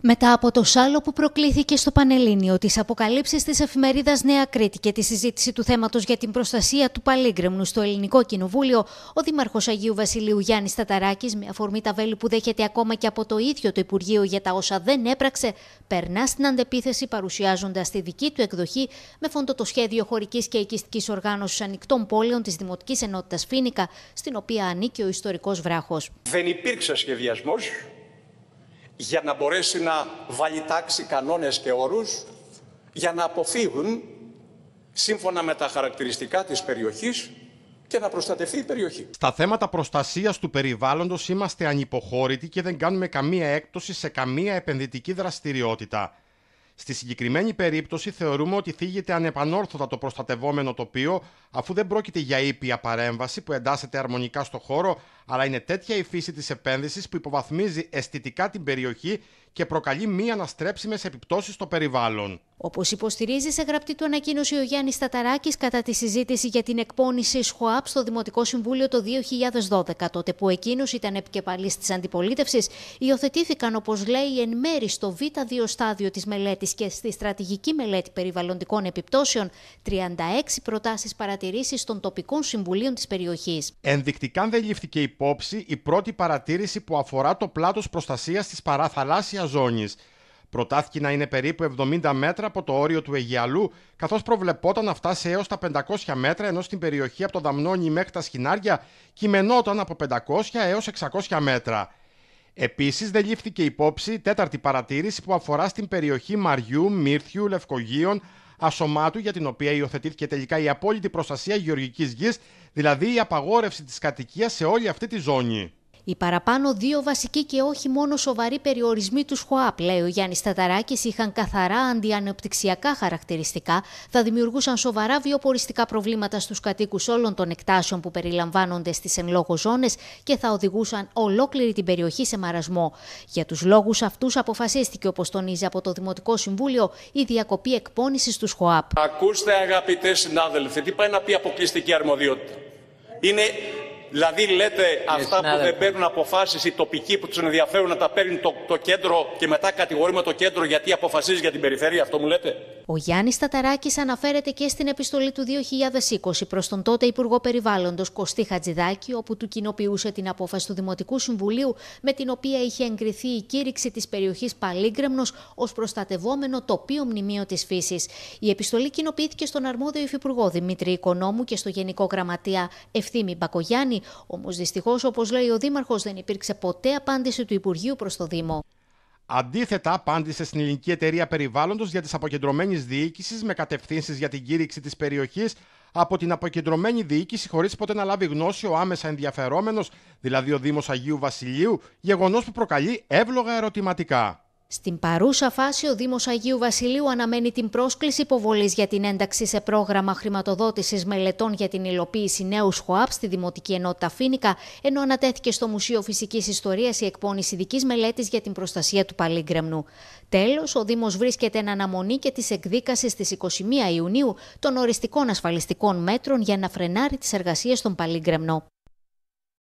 Μετά από το σάλο που προκλήθηκε στο Πανελλήνιο, τις αποκαλύψεις της εφημερίδας Νέα Κρήτη και τη συζήτηση του θέματος για την προστασία του παλίγκρεμνου στο Ελληνικό Κοινοβούλιο, ο Δήμαρχος Αγίου Βασιλείου Γιάννης Ταταράκης, με αφορμή τα βέλη που δέχεται ακόμα και από το ίδιο το Υπουργείο για τα όσα δεν έπραξε, περνά στην αντεπίθεση παρουσιάζοντας τη δική του εκδοχή με φόντο το σχέδιο χωρικής και οικιστικής οργάνωσης ανοιχτών πόλεων της Δημοτικής Ενότητας Φίνικα, στην οποία ανήκει ο ιστορικός βράχος. Δεν υπήρξε σχεδιασμός για να μπορέσει να βάλει τάξη κανόνες και όρους για να αποφύγουν σύμφωνα με τα χαρακτηριστικά της περιοχής και να προστατευτεί η περιοχή. Στα θέματα προστασίας του περιβάλλοντος είμαστε ανυποχώρητοι και δεν κάνουμε καμία έκπτωση σε καμία επενδυτική δραστηριότητα. Στη συγκεκριμένη περίπτωση θεωρούμε ότι θίγεται ανεπανόρθωτα το προστατευόμενο τοπίο, αφού δεν πρόκειται για ήπια παρέμβαση που εντάσσεται αρμονικά στο χώρο, αλλά είναι τέτοια η φύση της επένδυσης που υποβαθμίζει αισθητικά την περιοχή και προκαλεί μη αναστρέψιμες επιπτώσεις στο περιβάλλον. Όπως υποστηρίζει σε γραπτή του ανακοίνωση ο Γιάννης Ταταράκη κατά τη συζήτηση για την εκπόνηση ΣΧΟΑΠ στο Δημοτικό Συμβούλιο το 2012, τότε που εκείνος ήταν επικεφαλής της αντιπολίτευσης, υιοθετήθηκαν, όπως λέει, εν μέρη στο Β2 στάδιο της μελέτης και στη στρατηγική μελέτη περιβαλλοντικών επιπτώσεων 36 προτάσεις παρατηρήσεις των τοπικών συμβουλίων της περιοχής. Ενδεικτικά δεν λήφθηκε υπόψη η πρώτη παρατήρηση που αφορά το πλάτος προστασίας της παραθαλάσσιας ζώνης. Προτάθηκε να είναι περίπου 70 μέτρα από το όριο του Αιγιαλού, καθώς προβλεπόταν να φτάσει έως τα 500 μέτρα, ενώ στην περιοχή από το Δαμνόνι μέχρι τα Σχοινάρια κειμενόταν από 500 έως 600 μέτρα. Επίσης δεν λήφθηκε υπόψη τέταρτη παρατήρηση που αφορά στην περιοχή Μαριού, Μύρθιου, Λευκογείων, ασωμάτου για την οποία υιοθετήθηκε τελικά η απόλυτη προστασία γεωργικής γης, δηλαδή η απαγόρευση της κατοικίας σε όλη αυτή τη ζώνη. Οι παραπάνω δύο βασικοί και όχι μόνο σοβαροί περιορισμοί τους ΣΧΟΑΠ, λέει ο Γιάννης Σταταράκη, είχαν καθαρά αντιανεπτυξιακά χαρακτηριστικά, θα δημιουργούσαν σοβαρά βιοποριστικά προβλήματα στους κατοίκους όλων των εκτάσεων που περιλαμβάνονται στις εν λόγω ζώνες και θα οδηγούσαν ολόκληρη την περιοχή σε μαρασμό. Για τους λόγους αυτούς, αποφασίστηκε, όπως τονίζει από το Δημοτικό Συμβούλιο, η διακοπή εκπώνηση του ΣΧΟΑΠ. Ακούστε, αγαπητές συνάδελφοι, τι πάει να πει αποκλειστική αρμοδιότητα. Είναι Δηλαδή λέτε ε, αυτά που δεν παίρνουν αποφάσεις οι τοπικοί που τους ενδιαφέρουν να τα παίρνει το, κέντρο και μετά κατηγορούμε το κέντρο γιατί αποφασίζει για την περιφέρεια, αυτό μου λέτε. Ο Γιάννης Ταταράκης αναφέρεται και στην επιστολή του 2020 προς τον τότε Υπουργό Περιβάλλοντος Κωστή Χατζηδάκη, όπου του κοινοποιούσε την απόφαση του Δημοτικού Συμβουλίου με την οποία είχε εγκριθεί η κήρυξη της περιοχής Παλίγκρεμνος ως προστατευόμενο τοπίο μνημείο της φύσης. Η επιστολή κοινοποιήθηκε στον αρμόδιο Υφυπουργό Δημήτρη Οικονόμου και στο Γενικό Γραμματεία Ευθύμη Μπακογιάννη Όμως δυστυχώς, όπως λέει ο Δήμαρχος, δεν υπήρξε ποτέ απάντηση του Υπουργείου προς το Δήμο. Αντίθετα, απάντησε στην Ελληνική Εταιρεία Περιβάλλοντος για τις αποκεντρωμένες Διοίκηση με κατευθύνσεις για την κήρυξη της περιοχής από την αποκεντρωμένη διοίκηση χωρίς ποτέ να λάβει γνώση ο άμεσα ενδιαφερόμενος, δηλαδή ο Δήμος Αγίου Βασιλείου, γεγονός που προκαλεί εύλογα ερωτηματικά. Στην παρούσα φάση, ο Δήμος Αγίου Βασιλείου αναμένει την πρόσκληση υποβολής για την ένταξη σε πρόγραμμα χρηματοδότησης μελετών για την υλοποίηση νέου ΣΧΟΑΠ στη Δημοτική Ενότητα Φίνικα, ενώ ανατέθηκε στο Μουσείο Φυσικής Ιστορίας η εκπόνηση ειδική μελέτης για την προστασία του Παλίγκρεμνου. Τέλος, ο Δήμος βρίσκεται εν αναμονή και της εκδίκασης στις 21 Ιουνίου των οριστικών ασφαλιστικών μέτρων για να φρενάρει τις εργασίες στον Παλίγκρεμνο.